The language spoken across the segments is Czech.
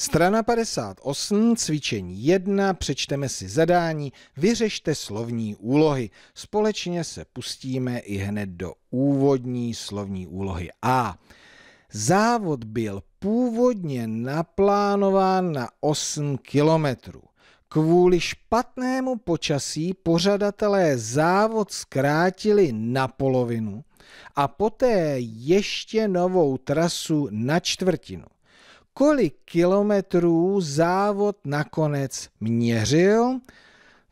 Strana 58, cvičení 1, přečteme si zadání, vyřešte slovní úlohy. Společně se pustíme i hned do úvodní slovní úlohy A. Závod byl původně naplánován na 8 kilometrů. Kvůli špatnému počasí pořadatelé závod zkrátili na polovinu a poté ještě novou trasu na čtvrtinu kolik kilometrů závod nakonec měřil,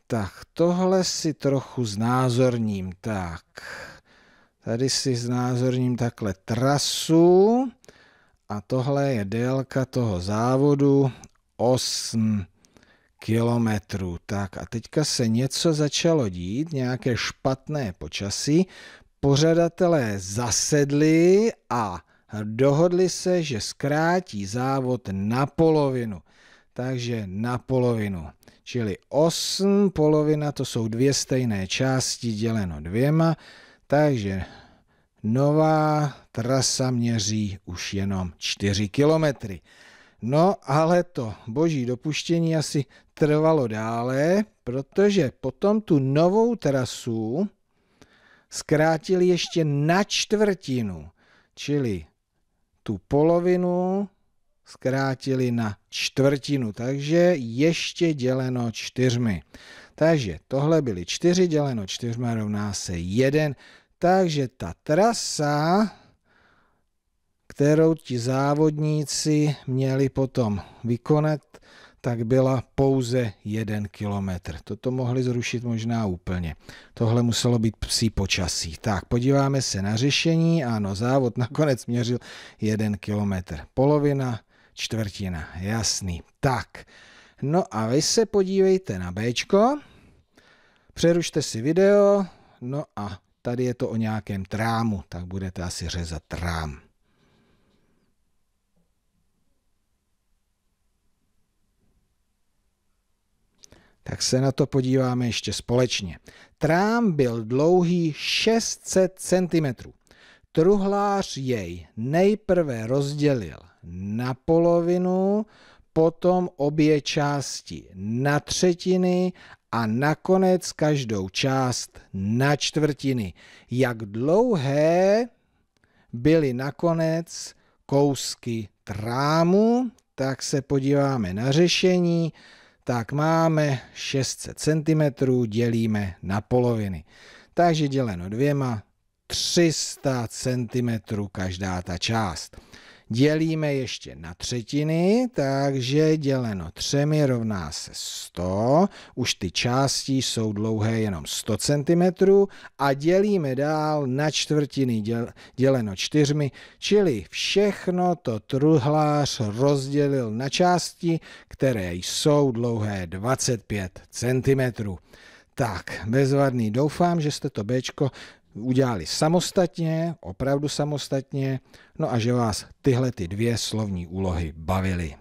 tak tohle si trochu znázorním. Tak, tady si znázorním takhle trasu a tohle je délka toho závodu 8 kilometrů. Tak a teďka se něco začalo dít, nějaké špatné počasí, pořadatelé zasedli a dohodli se, že zkrátí závod na polovinu. Takže na polovinu. Čili 8 polovina, to jsou dvě stejné části děleno dvěma, takže nová trasa měří už jenom 4 kilometry. No ale to boží dopuštění asi trvalo dále, protože potom tu novou trasu zkrátili ještě na čtvrtinu, čili tu polovinu zkrátili na čtvrtinu, takže ještě děleno čtyřmi. Takže tohle byly čtyři děleno čtyřma rovná se jeden, takže ta trasa, kterou ti závodníci měli potom vykonat, tak byla pouze jeden kilometr. Toto mohli zrušit možná úplně. Tohle muselo být psí počasí. Tak, podíváme se na řešení. Ano, závod nakonec měřil jeden kilometr. Polovina, čtvrtina, jasný. Tak, no a vy se podívejte na B. Přerušte si video, no a tady je to o nějakém trámu, tak budete asi řezat trám. tak se na to podíváme ještě společně. Trám byl dlouhý 600 cm. Truhlář jej nejprve rozdělil na polovinu, potom obě části na třetiny a nakonec každou část na čtvrtiny. Jak dlouhé byly nakonec kousky trámu, tak se podíváme na řešení tak máme 600 cm, dělíme na poloviny. Takže děleno dvěma, 300 cm každá ta část dělíme ještě na třetiny, takže děleno třemi rovná se 100, už ty části jsou dlouhé jenom 100 cm a dělíme dál na čtvrtiny děleno čtyřmi, čili všechno to truhlář rozdělil na části, které jsou dlouhé 25 cm. Tak, bezvadný, doufám, že jste to Bčko udělali samostatně, opravdu samostatně, no a že vás tyhle ty dvě slovní úlohy bavily.